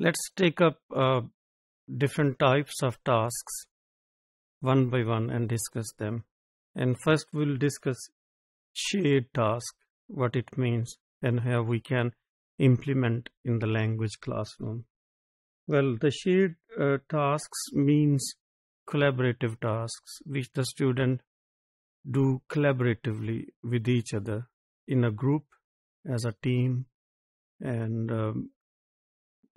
Let's take up uh, different types of tasks one by one and discuss them. And first we'll discuss shared task, what it means and how we can implement in the language classroom. Well, the shared uh, tasks means collaborative tasks which the student do collaboratively with each other in a group as a team and um,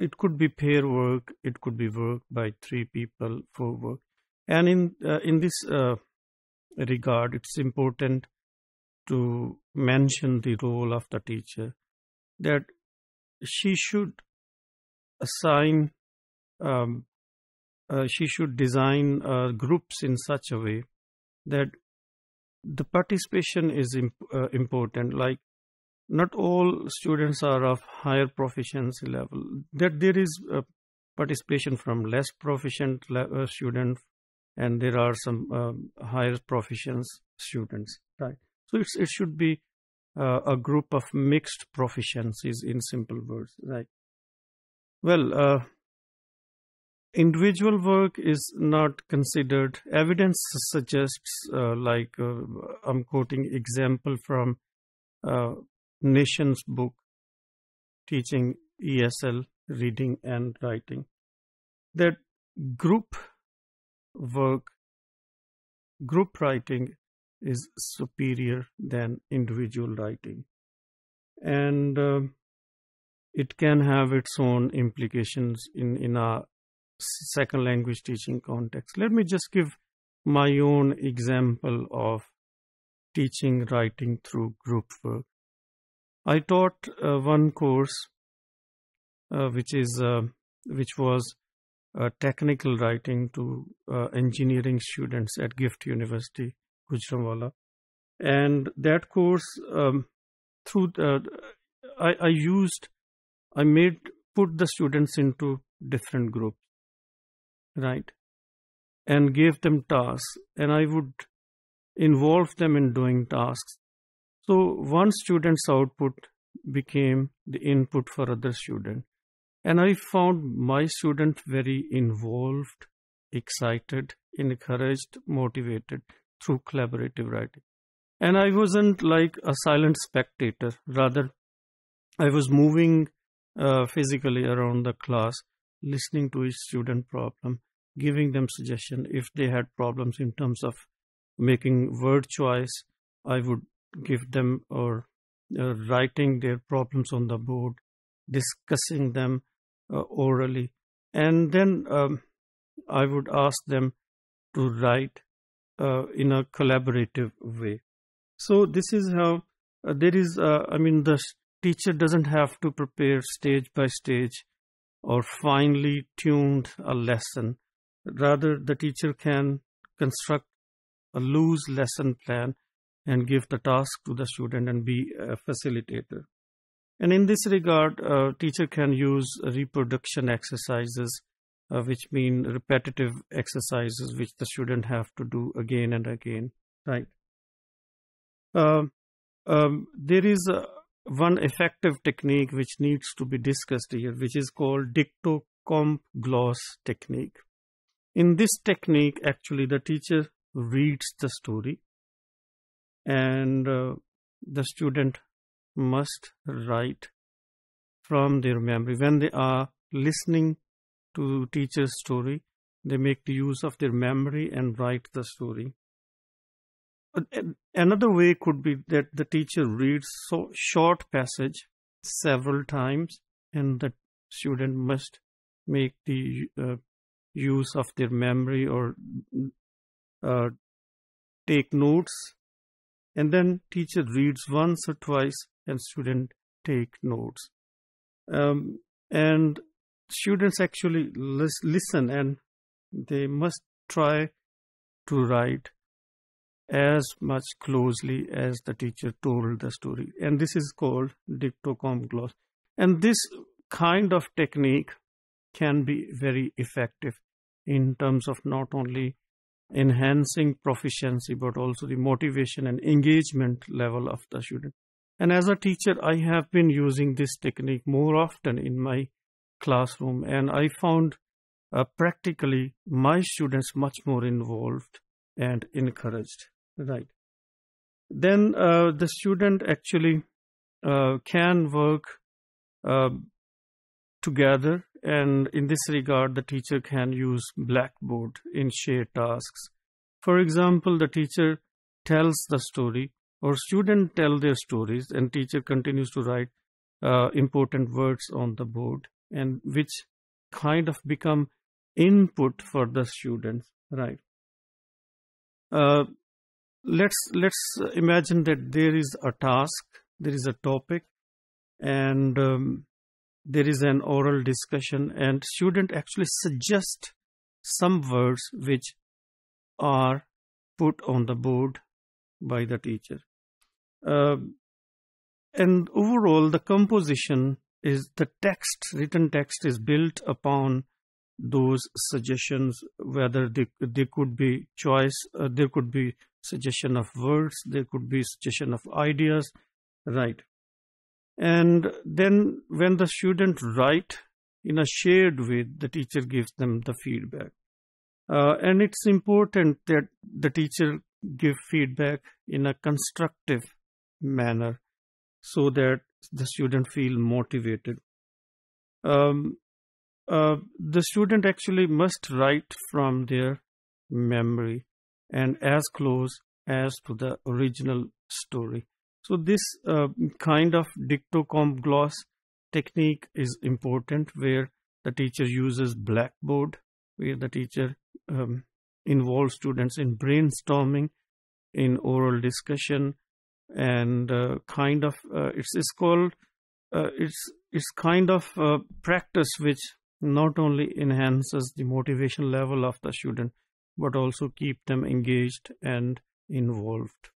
it could be pair work it could be work by three people for work and in uh, in this uh, regard it's important to mention the role of the teacher that she should assign um, uh, she should design uh, groups in such a way that the participation is imp uh, important like not all students are of higher proficiency level that there is uh, participation from less proficient uh, student and there are some um, higher proficient students right so it should be uh, a group of mixed proficiencies in simple words right well uh, individual work is not considered evidence suggests uh, like uh, i'm quoting example from Nations Book, teaching ESL, reading and writing. That group work, group writing is superior than individual writing. And uh, it can have its own implications in, in a second language teaching context. Let me just give my own example of teaching writing through group work. I taught uh, one course uh, which is uh, which was uh, technical writing to uh, engineering students at Gift University, Gujranwala, and that course um, through the, uh, I, I used I made put the students into different groups, right, and gave them tasks, and I would involve them in doing tasks so one student's output became the input for other student. And I found my student very involved, excited, encouraged, motivated through collaborative writing. And I wasn't like a silent spectator. Rather, I was moving uh, physically around the class, listening to each student problem, giving them suggestion. If they had problems in terms of making word choice, I would give them or uh, writing their problems on the board, discussing them uh, orally. And then um, I would ask them to write uh, in a collaborative way. So this is how uh, there is, uh, I mean, the teacher doesn't have to prepare stage by stage or finely tuned a lesson. Rather, the teacher can construct a loose lesson plan and give the task to the student and be a facilitator. And in this regard, a teacher can use reproduction exercises, uh, which mean repetitive exercises which the student have to do again and again, right? um, um there is one effective technique which needs to be discussed here, which is called dictocomp-gloss technique. In this technique, actually, the teacher reads the story and uh, the student must write from their memory when they are listening to teacher's story they make the use of their memory and write the story another way could be that the teacher reads so short passage several times and the student must make the uh, use of their memory or uh, take notes and then teacher reads once or twice and student take notes um, and students actually lis- listen and they must try to write as much closely as the teacher told the story and this is called dictocom gloss and this kind of technique can be very effective in terms of not only enhancing proficiency but also the motivation and engagement level of the student and as a teacher i have been using this technique more often in my classroom and i found uh, practically my students much more involved and encouraged right then uh, the student actually uh, can work uh, together and in this regard, the teacher can use Blackboard in shared tasks. For example, the teacher tells the story or student tell their stories and teacher continues to write uh, important words on the board and which kind of become input for the students, right? Uh, let's let's imagine that there is a task, there is a topic, and um, there is an oral discussion and student actually suggest some words which are put on the board by the teacher. Uh, and overall, the composition is the text, written text is built upon those suggestions, whether they, they could be choice, uh, there could be suggestion of words, there could be suggestion of ideas, right. And then when the student write in a shared way, the teacher gives them the feedback. Uh, and it's important that the teacher give feedback in a constructive manner so that the student feel motivated. Um, uh, the student actually must write from their memory and as close as to the original story. So this uh, kind of dictocomp gloss technique is important where the teacher uses blackboard, where the teacher um, involves students in brainstorming, in oral discussion, and uh, kind of uh, it's, it's called uh, it's it's kind of uh, practice which not only enhances the motivation level of the student but also keep them engaged and involved.